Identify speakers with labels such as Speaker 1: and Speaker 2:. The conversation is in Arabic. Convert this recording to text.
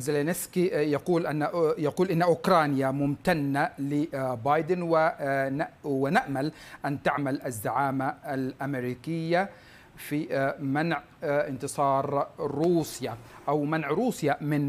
Speaker 1: زيلينسكي آه، يقول ان آه، يقول ان اوكرانيا ممتنه لبايدن آه، ونامل ان تعمل الزعامه الامريكيه في منع انتصار روسيا او منع روسيا من